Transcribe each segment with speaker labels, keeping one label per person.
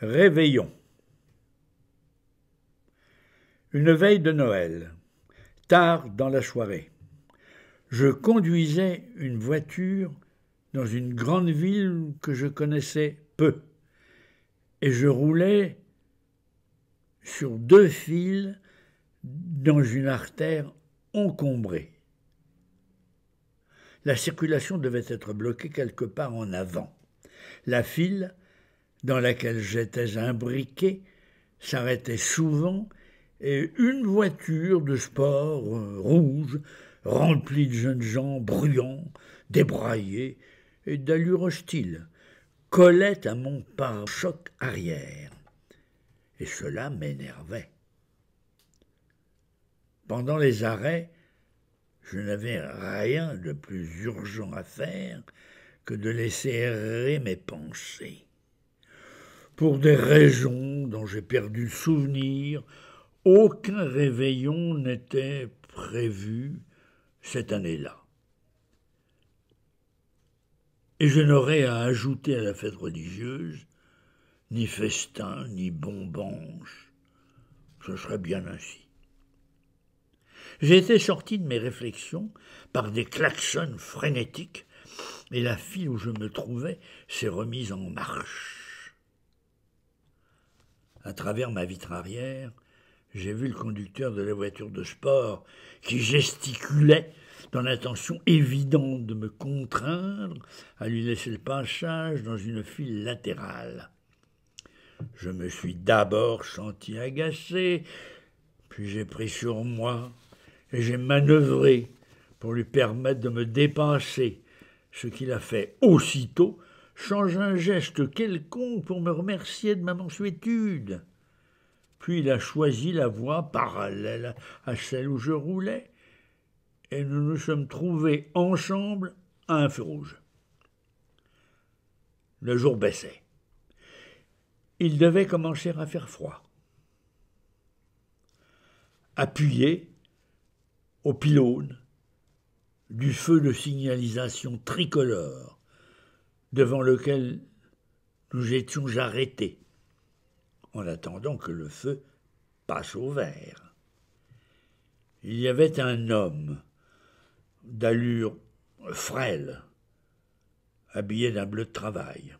Speaker 1: Réveillons. Une veille de Noël, tard dans la soirée, je conduisais une voiture dans une grande ville que je connaissais peu, et je roulais sur deux fils dans une artère encombrée. La circulation devait être bloquée quelque part en avant. La file dans laquelle j'étais imbriqué s'arrêtait souvent et une voiture de sport euh, rouge, remplie de jeunes gens bruyants, débraillés et d'allure hostile, collait à mon pare-choc arrière. Et cela m'énervait. Pendant les arrêts, je n'avais rien de plus urgent à faire que de laisser errer mes pensées pour des raisons dont j'ai perdu le souvenir, aucun réveillon n'était prévu cette année-là. Et je n'aurais à ajouter à la fête religieuse ni festin, ni bonbanche. Ce serait bien ainsi. J'ai été sorti de mes réflexions par des klaxons frénétiques, et la file où je me trouvais s'est remise en marche. À travers ma vitre arrière, j'ai vu le conducteur de la voiture de sport qui gesticulait dans l'intention évidente de me contraindre à lui laisser le passage dans une file latérale. Je me suis d'abord senti agacé, puis j'ai pris sur moi et j'ai manœuvré pour lui permettre de me dépasser, ce qu'il a fait aussitôt change un geste quelconque pour me remercier de ma mansuétude. Puis il a choisi la voie parallèle à celle où je roulais, et nous nous sommes trouvés ensemble à un feu rouge. Le jour baissait. Il devait commencer à faire froid. Appuyé au pylône du feu de signalisation tricolore, devant lequel nous étions arrêtés, en attendant que le feu passe au vert. Il y avait un homme, d'allure frêle, habillé d'un bleu de travail.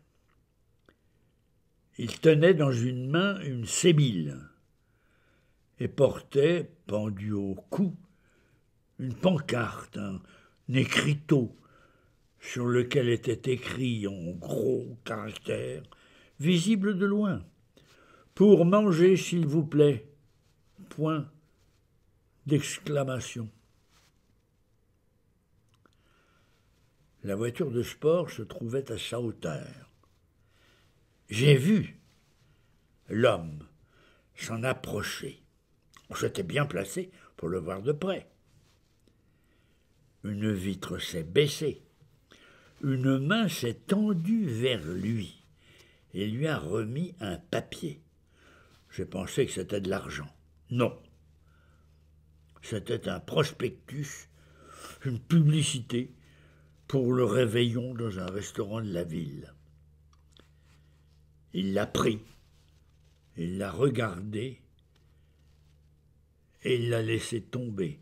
Speaker 1: Il tenait dans une main une sébile et portait, pendu au cou, une pancarte, un écriteau sur lequel était écrit en gros caractères, visible de loin Pour manger, s'il vous plaît. Point d'exclamation. La voiture de sport se trouvait à sa hauteur. J'ai vu l'homme s'en approcher. On s'était bien placé pour le voir de près. Une vitre s'est baissée une main s'est tendue vers lui et lui a remis un papier. J'ai pensé que c'était de l'argent. Non. C'était un prospectus, une publicité pour le réveillon dans un restaurant de la ville. Il l'a pris, il l'a regardé et il l'a laissé tomber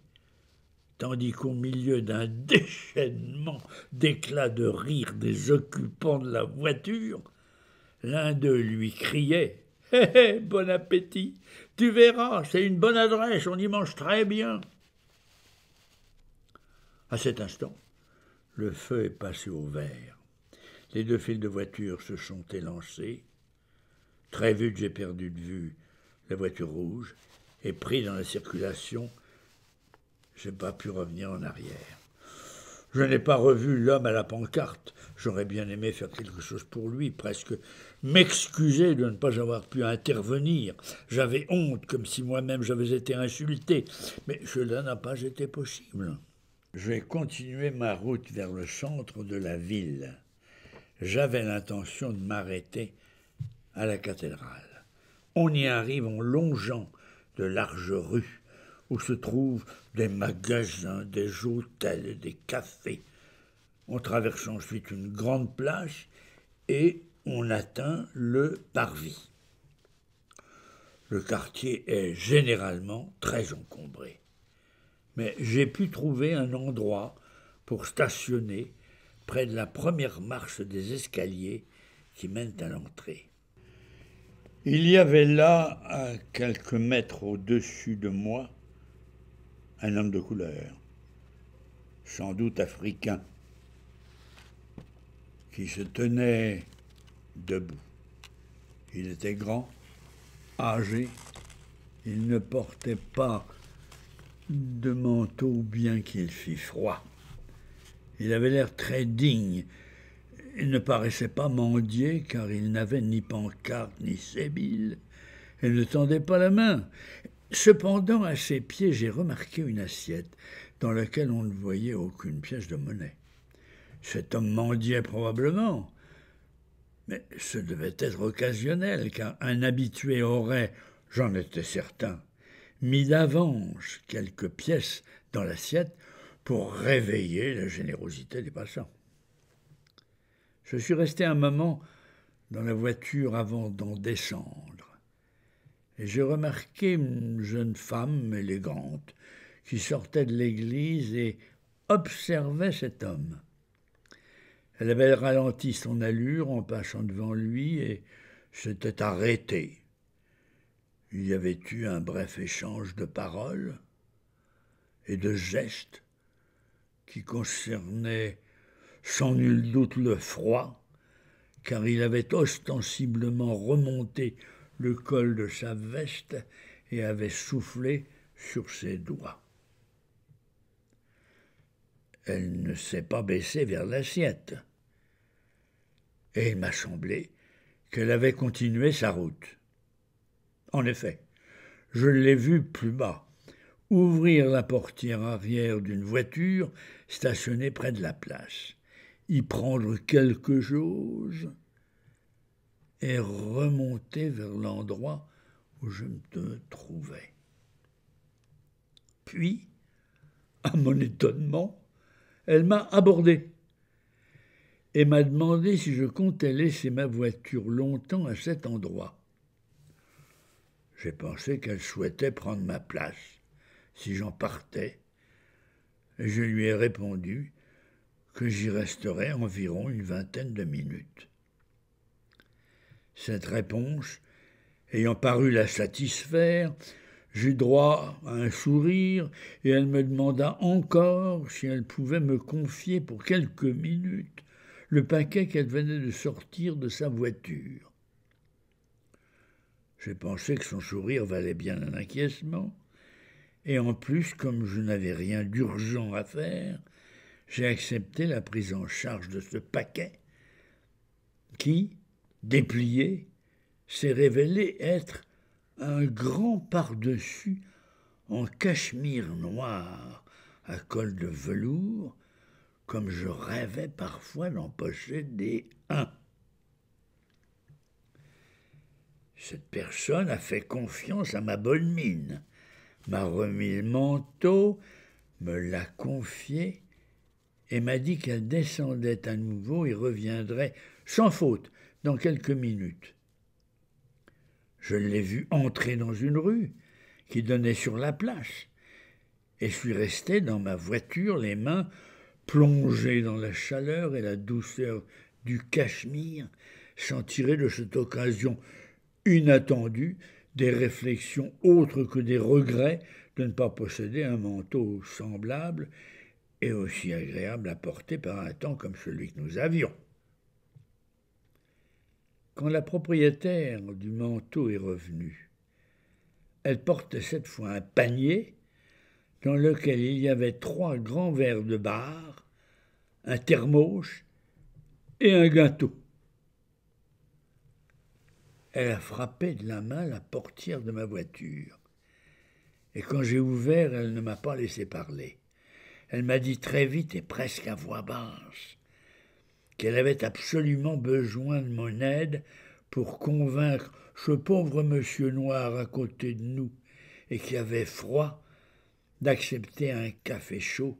Speaker 1: tandis qu'au milieu d'un déchaînement d'éclats de rire des occupants de la voiture, l'un d'eux lui criait Hé bon appétit Tu verras, c'est une bonne adresse, on y mange très bien. À cet instant, le feu est passé au vert. Les deux files de voiture se sont élancées. Très vite, j'ai perdu de vue la voiture rouge et pris dans la circulation, je n'ai pas pu revenir en arrière. Je n'ai pas revu l'homme à la pancarte. J'aurais bien aimé faire quelque chose pour lui, presque m'excuser de ne pas avoir pu intervenir. J'avais honte, comme si moi-même j'avais été insulté. Mais cela n'a pas été possible. J'ai continué ma route vers le centre de la ville. J'avais l'intention de m'arrêter à la cathédrale. On y arrive en longeant de larges rues où se trouvent des magasins, des hôtels des cafés. On traverse ensuite une grande plage et on atteint le parvis. Le quartier est généralement très encombré. Mais j'ai pu trouver un endroit pour stationner près de la première marche des escaliers qui mènent à l'entrée. Il y avait là, à quelques mètres au-dessus de moi, un homme de couleur, sans doute africain, qui se tenait debout. Il était grand, âgé, il ne portait pas de manteau bien qu'il fît froid. Il avait l'air très digne. Il ne paraissait pas mendier car il n'avait ni pancarte ni sébile. et ne tendait pas la main. Cependant, à ses pieds, j'ai remarqué une assiette dans laquelle on ne voyait aucune pièce de monnaie. Cet homme mendiait probablement. Mais ce devait être occasionnel, car un habitué aurait, j'en étais certain, mis d'avance quelques pièces dans l'assiette pour réveiller la générosité des passants. Je suis resté un moment dans la voiture avant d'en descendre et j'ai remarqué une jeune femme élégante qui sortait de l'église et observait cet homme. Elle avait ralenti son allure en passant devant lui et s'était arrêtée. Il y avait eu un bref échange de paroles et de gestes qui concernaient sans nul doute le froid, car il avait ostensiblement remonté le col de sa veste et avait soufflé sur ses doigts. Elle ne s'est pas baissée vers l'assiette. Et il m'a semblé qu'elle avait continué sa route. En effet, je l'ai vue plus bas, ouvrir la portière arrière d'une voiture stationnée près de la place, y prendre quelque chose et remonter vers l'endroit où je me trouvais. Puis, à mon étonnement, elle m'a abordé et m'a demandé si je comptais laisser ma voiture longtemps à cet endroit. J'ai pensé qu'elle souhaitait prendre ma place, si j'en partais, et je lui ai répondu que j'y resterais environ une vingtaine de minutes. Cette réponse, ayant paru la satisfaire, j'eus droit à un sourire, et elle me demanda encore si elle pouvait me confier pour quelques minutes le paquet qu'elle venait de sortir de sa voiture. J'ai pensé que son sourire valait bien un acquiescement, et en plus, comme je n'avais rien d'urgent à faire, j'ai accepté la prise en charge de ce paquet, qui, déplié, s'est révélé être un grand par-dessus en cachemire noir à col de velours, comme je rêvais parfois d'empocher des uns. Cette personne a fait confiance à ma bonne mine, m'a remis le manteau, me l'a confié et m'a dit qu'elle descendait à nouveau et reviendrait sans faute dans quelques minutes. Je l'ai vu entrer dans une rue qui donnait sur la place, et suis resté dans ma voiture, les mains plongées dans la chaleur et la douceur du Cachemire, sans tirer de cette occasion inattendue des réflexions autres que des regrets de ne pas posséder un manteau semblable et aussi agréable à porter par un temps comme celui que nous avions. Quand la propriétaire du manteau est revenue, elle porte cette fois un panier dans lequel il y avait trois grands verres de bar, un thermos et un gâteau. Elle a frappé de la main la portière de ma voiture. Et quand j'ai ouvert, elle ne m'a pas laissé parler. Elle m'a dit très vite et presque à voix basse qu'elle avait absolument besoin de mon aide pour convaincre ce pauvre monsieur noir à côté de nous et qui avait froid d'accepter un café chaud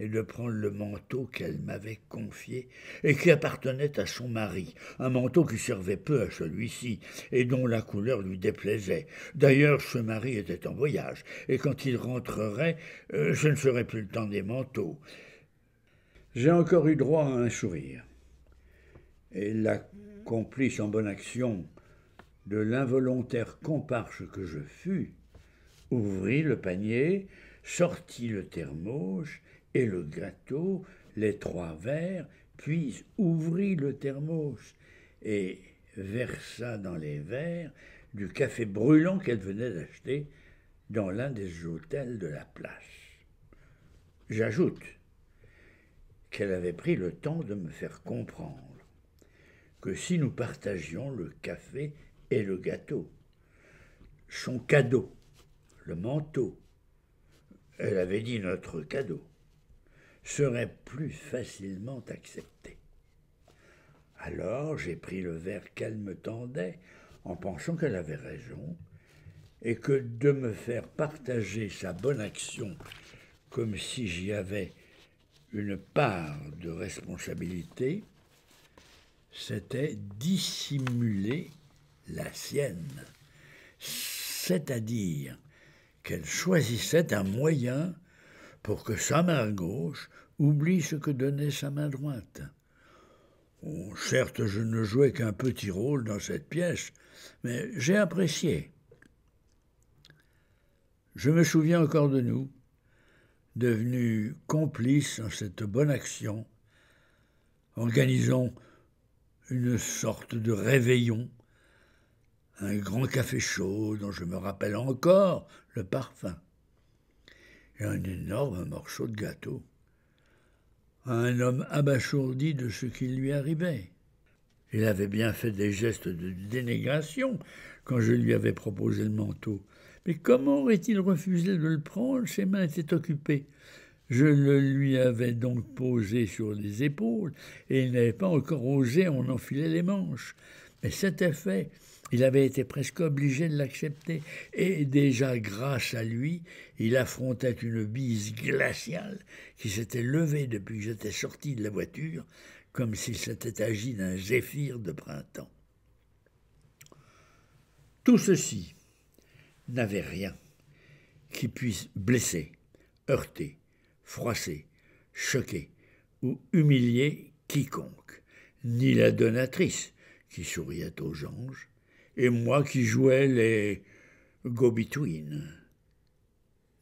Speaker 1: et de prendre le manteau qu'elle m'avait confié et qui appartenait à son mari, un manteau qui servait peu à celui-ci et dont la couleur lui déplaisait. D'ailleurs, ce mari était en voyage et quand il rentrerait, euh, je ne serais plus le temps des manteaux. J'ai encore eu droit à un sourire et l'accomplice en bonne action de l'involontaire comparche que je fus, ouvrit le panier, sortit le thermos et le gâteau, les trois verres, puis ouvrit le thermos et versa dans les verres du café brûlant qu'elle venait d'acheter dans l'un des hôtels de la place. J'ajoute qu'elle avait pris le temps de me faire comprendre que si nous partagions le café et le gâteau, son cadeau, le manteau, elle avait dit notre cadeau, serait plus facilement accepté. Alors j'ai pris le verre qu'elle me tendait en pensant qu'elle avait raison et que de me faire partager sa bonne action comme si j'y avais une part de responsabilité, c'était dissimuler la sienne, c'est-à-dire qu'elle choisissait un moyen pour que sa main gauche oublie ce que donnait sa main droite. certes, je ne jouais qu'un petit rôle dans cette pièce, mais j'ai apprécié. Je me souviens encore de nous, devenus complices en cette bonne action. Organisons une sorte de réveillon, un grand café chaud dont je me rappelle encore le parfum, et un énorme morceau de gâteau. Un homme abachourdi de ce qui lui arrivait. Il avait bien fait des gestes de dénégation quand je lui avais proposé le manteau. Mais comment aurait-il refusé de le prendre Ses mains étaient occupées. Je le lui avais donc posé sur les épaules, et il n'avait pas encore osé en enfiler les manches. Mais cet effet, Il avait été presque obligé de l'accepter, et déjà grâce à lui, il affrontait une bise glaciale qui s'était levée depuis que j'étais sorti de la voiture, comme s'il s'était agi d'un zéphyr de printemps. Tout ceci n'avait rien qui puisse blesser, heurter, froissé, choqué ou humilié quiconque, ni la donatrice qui souriait aux anges, et moi qui jouais les go-between,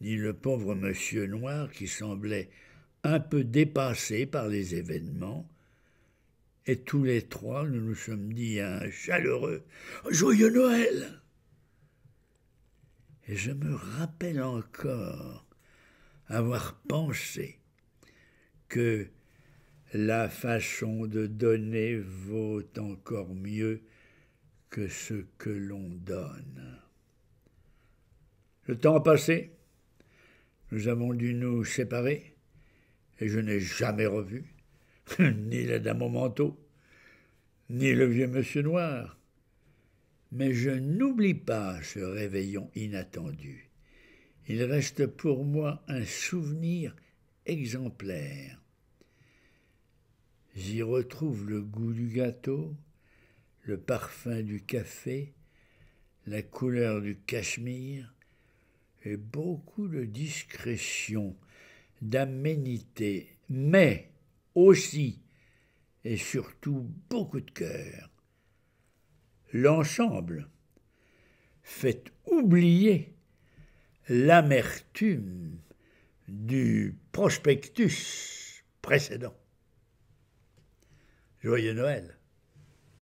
Speaker 1: ni le pauvre monsieur noir qui semblait un peu dépassé par les événements, et tous les trois nous nous sommes dit un chaleureux Joyeux Noël! Et je me rappelle encore avoir pensé que la façon de donner vaut encore mieux que ce que l'on donne. Le temps a passé, nous avons dû nous séparer, et je n'ai jamais revu ni la dame au manteau, ni le vieux monsieur noir. Mais je n'oublie pas ce réveillon inattendu il reste pour moi un souvenir exemplaire. J'y retrouve le goût du gâteau, le parfum du café, la couleur du cachemire, et beaucoup de discrétion, d'aménité, mais aussi et surtout beaucoup de cœur. L'ensemble fait oublier l'amertume du prospectus précédent. Joyeux Noël.